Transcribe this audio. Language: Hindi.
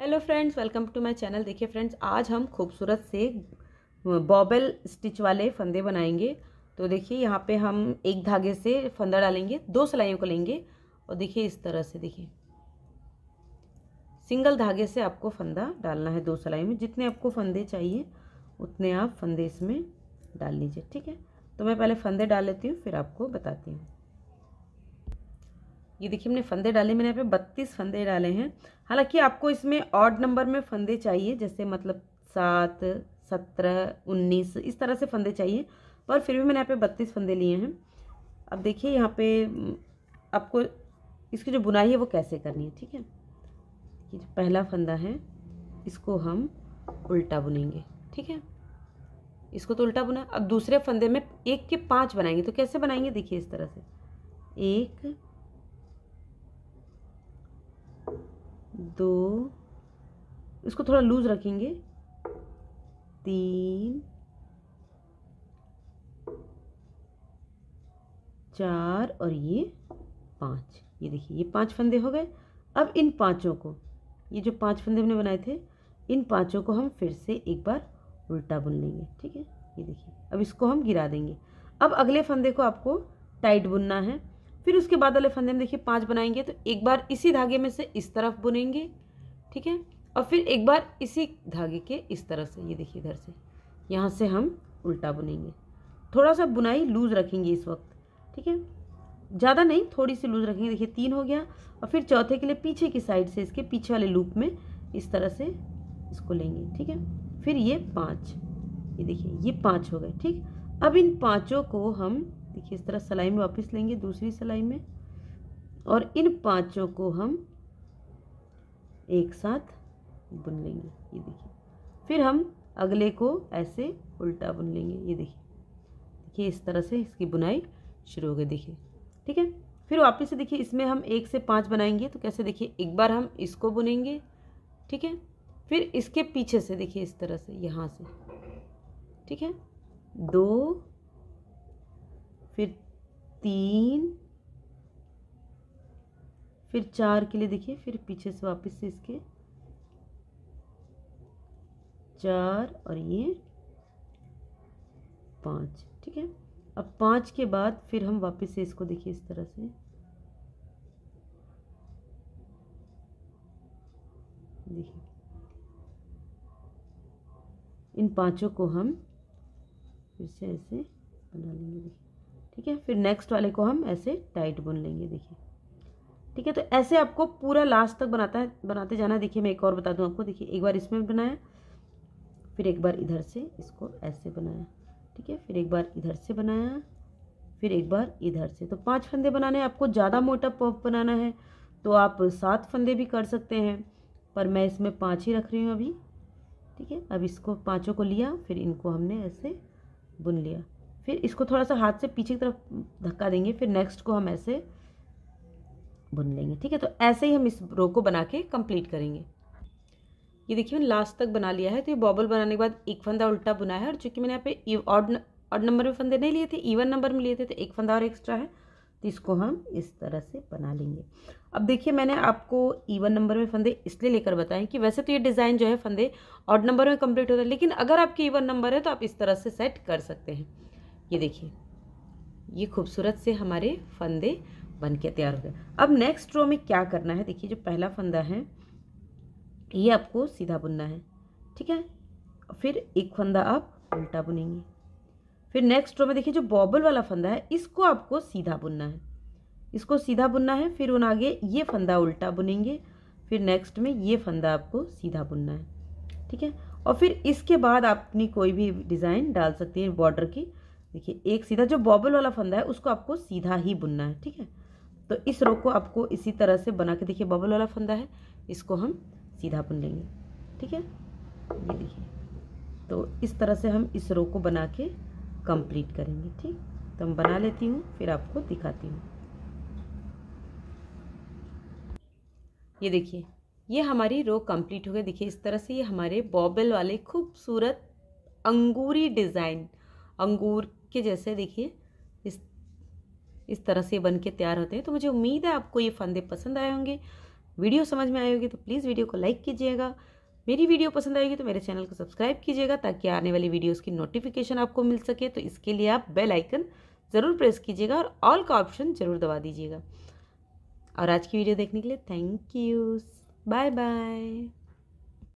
hello friends welcome to my channel देखिए फ्रेंड्स आज हम खूबसूरत से बॉबल स्टिच वाले फंदे बनाएंगे तो देखिए यहाँ पे हम एक धागे से फंदा डालेंगे दो सिलाइयों को लेंगे और देखिए इस तरह से देखिए सिंगल धागे से आपको फंदा डालना है दो सिलाई में जितने आपको फंदे चाहिए उतने आप फंदे इसमें डाल लीजिए ठीक है तो मैं पहले फंदे डाल लेती हूँ फिर आपको बताती हूँ ये देखिए हमने फंदे डाले मैंने यहाँ पे बत्तीस फंदे डाले हैं हालांकि आपको इसमें ऑड नंबर में फंदे चाहिए जैसे मतलब सात सत्रह उन्नीस इस तरह से फंदे चाहिए पर फिर भी मैंने यहाँ पे बत्तीस फंदे लिए हैं अब देखिए यहाँ पे आपको इसकी जो बुनाई है वो कैसे करनी है ठीक है जो पहला फंदा है इसको हम उल्टा बुनेंगे ठीक है इसको तो उल्टा बुना अब दूसरे फंदे में एक के पाँच बनाएंगे तो कैसे बनाएंगे देखिए इस तरह से एक दो तो इसको थोड़ा लूज़ रखेंगे तीन चार और ये पाँच ये देखिए ये पांच फंदे हो गए अब इन पांचों को ये जो पांच फंदे हमने बनाए थे इन पांचों को हम फिर से एक बार उल्टा बुन लेंगे ठीक है ये देखिए अब इसको हम गिरा देंगे अब अगले फंदे को आपको टाइट बुनना है फिर उसके बाद वाले फंदे में देखिए पाँच बनाएंगे तो एक बार इसी धागे में से इस तरफ बुनेंगे ठीक है और फिर एक बार इसी धागे के इस तरफ से ये देखिए इधर से यहाँ से हम उल्टा बुनेंगे थोड़ा सा बुनाई लूज़ रखेंगे इस वक्त ठीक है ज़्यादा नहीं थोड़ी सी लूज़ रखेंगे देखिए तीन हो गया और फिर चौथे के लिए पीछे की साइड से इसके पीछे वाले लूप में इस तरह से इसको लेंगे ठीक है फिर ये पाँच ये देखिए ये पाँच हो गए ठीक अब इन पाँचों को हम देखिए इस तरह सिलाई में वापस लेंगे दूसरी सिलाई में और इन पांचों को हम एक साथ बुन लेंगे ये देखिए फिर हम अगले को ऐसे उल्टा बुन लेंगे ये देखिए देखिए इस तरह से इसकी बुनाई शुरू हो गई देखिए ठीक है फिर वापस से देखिए इसमें हम एक से पाँच बनाएंगे तो कैसे देखिए एक बार हम इसको बुनेंगे ठीक है फिर इसके पीछे से देखिए इस तरह से यहाँ से ठीक है दो फिर तीन फिर चार के लिए देखिए फिर पीछे से वापस से इसके चार और ये पाँच ठीक है अब पाँच के बाद फिर हम वापस से इसको देखिए इस तरह से देखिए इन पांचों को हम फिर से ऐसे बना लेंगे देखिए ठीक है फिर नेक्स्ट वाले को हम ऐसे टाइट बुन लेंगे देखिए ठीक है तो ऐसे आपको पूरा लास्ट तक बनाता है बनाते जाना देखिए मैं एक और बता दूँ आपको देखिए एक बार इसमें बनाया फिर एक बार इधर से इसको ऐसे बनाया ठीक है फिर एक बार इधर से बनाया फिर एक बार इधर से तो पांच फंदे बनाने आपको ज़्यादा मोटा पफ बनाना है तो आप सात फंदे भी कर सकते हैं पर मैं इसमें पाँच ही रख रही हूँ अभी ठीक है अब इसको पाँचों को लिया फिर इनको हमने ऐसे बुन लिया फिर इसको थोड़ा सा हाथ से पीछे की तरफ धक्का देंगे फिर नेक्स्ट को हम ऐसे बुन लेंगे ठीक है तो ऐसे ही हम इस रो को बना के कंप्लीट करेंगे ये देखिए मैंने लास्ट तक बना लिया है तो ये बॉबल बनाने के बाद एक फंदा उल्टा बुना है और चूंकि मैंने यहाँ पे ऑड ऑड नंबर में फंदे नहीं लिए थे इवन नंबर में लिए थे तो एक फंदा और एक्स्ट्रा है तो इसको हम इस तरह से बना लेंगे अब देखिए मैंने आपको इवन नंबर में फंदे इसलिए लेकर बताएं कि वैसे तो ये डिज़ाइन जो है फंदे ऑड नंबर में कम्प्लीट होता है लेकिन अगर आपके इवन नंबर है तो आप इस तरह से सेट कर सकते हैं ये देखिए ये खूबसूरत से हमारे फंदे बन के तैयार हो गए अब नेक्स्ट रो में क्या करना है देखिए जो पहला फंदा है ये आपको सीधा बुनना है ठीक है फिर एक फंदा आप उल्टा बुनेंगे फिर नेक्स्ट रो में देखिए जो बॉबल वाला फंदा है इसको आपको सीधा बुनना है इसको सीधा बुनना है फिर उन आगे ये फंदा उल्टा बुनेंगे फिर नेक्स्ट में ये फंदा आपको सीधा बुनना है ठीक है और फिर इसके बाद आप अपनी कोई भी डिज़ाइन डाल सकती हैं बॉर्डर की देखिए एक सीधा जो बॉबल वाला फंदा है उसको आपको सीधा ही बुनना है ठीक है तो इस रो को आपको इसी तरह से बना के देखिए बबल वाला फंदा है इसको हम सीधा बुन लेंगे ठीक है ये देखिए तो इस तरह से हम इस रो को बना के कंप्लीट करेंगे ठीक तो हम बना लेती हूँ फिर आपको दिखाती हूँ ये देखिए ये हमारी रो कंप्लीट हो गई देखिए इस तरह से ये हमारे बॉबल वाले खूबसूरत अंगूरी डिज़ाइन अंगूर के जैसे देखिए इस इस तरह से बन के तैयार होते हैं तो मुझे उम्मीद है आपको ये फंदे पसंद आए होंगे वीडियो समझ में आए होगी तो प्लीज़ वीडियो को लाइक कीजिएगा मेरी वीडियो पसंद आएगी तो मेरे चैनल को सब्सक्राइब कीजिएगा ताकि आने वाली वीडियोज़ की नोटिफिकेशन आपको मिल सके तो इसके लिए आप बेल आइकन ज़रूर प्रेस कीजिएगा और ऑल का ऑप्शन ज़रूर दबा दीजिएगा और आज की वीडियो देखने के लिए थैंक यू बाय बाय